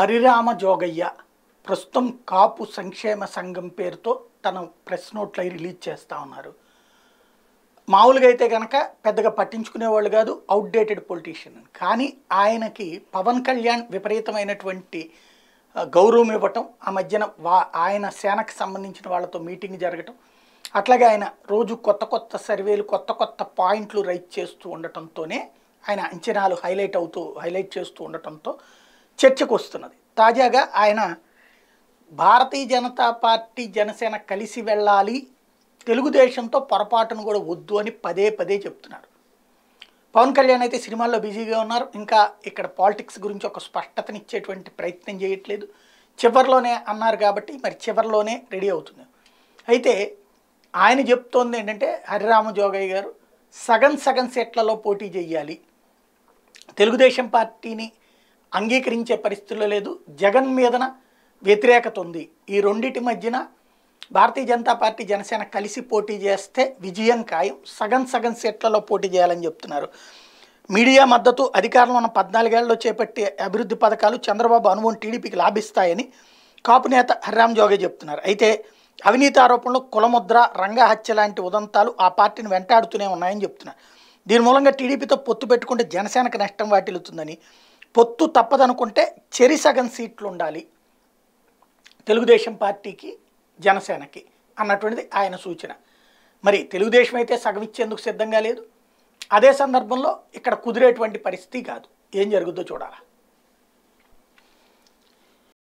హరిరామ జోగయ్య ప్రస్తుతం కాపు సంక్షేమ సంఘం పేరుతో తన ప్రెస్ నోట్లు రిలీజ్ చేస్తూ ఉన్నారు మామూలుగా అయితే కనుక పెద్దగా పట్టించుకునేవాళ్ళు కాదు అవుట్డేటెడ్ పొలిటీషియన్ కానీ ఆయనకి పవన్ కళ్యాణ్ విపరీతమైనటువంటి గౌరవం ఇవ్వటం ఆ మధ్యన వా ఆయన సేనకు సంబంధించిన వాళ్ళతో మీటింగ్ జరగటం అట్లాగే ఆయన రోజు కొత్త కొత్త సర్వేలు కొత్త కొత్త పాయింట్లు రైట్ చేస్తూ ఉండటంతోనే ఆయన అంచనాలు హైలైట్ అవుతూ హైలైట్ చేస్తూ ఉండటంతో చర్చకు వస్తున్నది తాజాగా ఆయన భారతీయ జనతా పార్టీ జనసేన కలిసి వెళ్ళాలి తెలుగుదేశంతో పొరపాటును కూడా వద్దు అని పదే పదే చెప్తున్నారు పవన్ కళ్యాణ్ అయితే సినిమాల్లో బిజీగా ఉన్నారు ఇంకా ఇక్కడ పాలిటిక్స్ గురించి ఒక స్పష్టతని ఇచ్చేటువంటి ప్రయత్నం చేయట్లేదు చివరిలోనే అన్నారు కాబట్టి మరి చివరిలోనే రెడీ అవుతుంది అయితే ఆయన చెప్తోంది ఏంటంటే హరిరామ జోగయ్య గారు సగం సగం సెట్లలో పోటీ చేయాలి తెలుగుదేశం పార్టీని అంగీకరించే పరిస్థితుల్లో లేదు జగన్ మీదన వ్యతిరేకత ఉంది ఈ రెండింటి మధ్యన భారతీయ జనతా పార్టీ జనసేన కలిసి పోటీ చేస్తే విజయం ఖాయం సగం సగం సీట్లలో పోటీ చేయాలని చెప్తున్నారు మీడియా మద్దతు అధికారంలో ఉన్న పద్నాలుగేళ్లలో చేపట్టే అభివృద్ధి పథకాలు చంద్రబాబు అనుభవం టీడీపీకి లాభిస్తాయని కాపు నేత హర్రామ్ జోగే చెప్తున్నారు అయితే అవినీతి ఆరోపణలు కులముద్ర రంగ హత్య లాంటి ఉదంతాలు ఆ పార్టీని వెంటాడుతూనే ఉన్నాయని చెప్తున్నారు దీని మూలంగా టీడీపీతో పొత్తు పెట్టుకుంటే జనసేనకు నష్టం వాటిల్లుతుందని పొత్తు తప్పదనుకుంటే చెరి సగం సీట్లు ఉండాలి తెలుగుదేశం పార్టీకి జనసేనకి అన్నటువంటిది ఆయన సూచన మరి తెలుగుదేశం అయితే సగం ఇచ్చేందుకు సిద్ధంగా లేదు అదే సందర్భంలో ఇక్కడ కుదిరేటువంటి పరిస్థితి కాదు ఏం జరుగుద్దో చూడాలా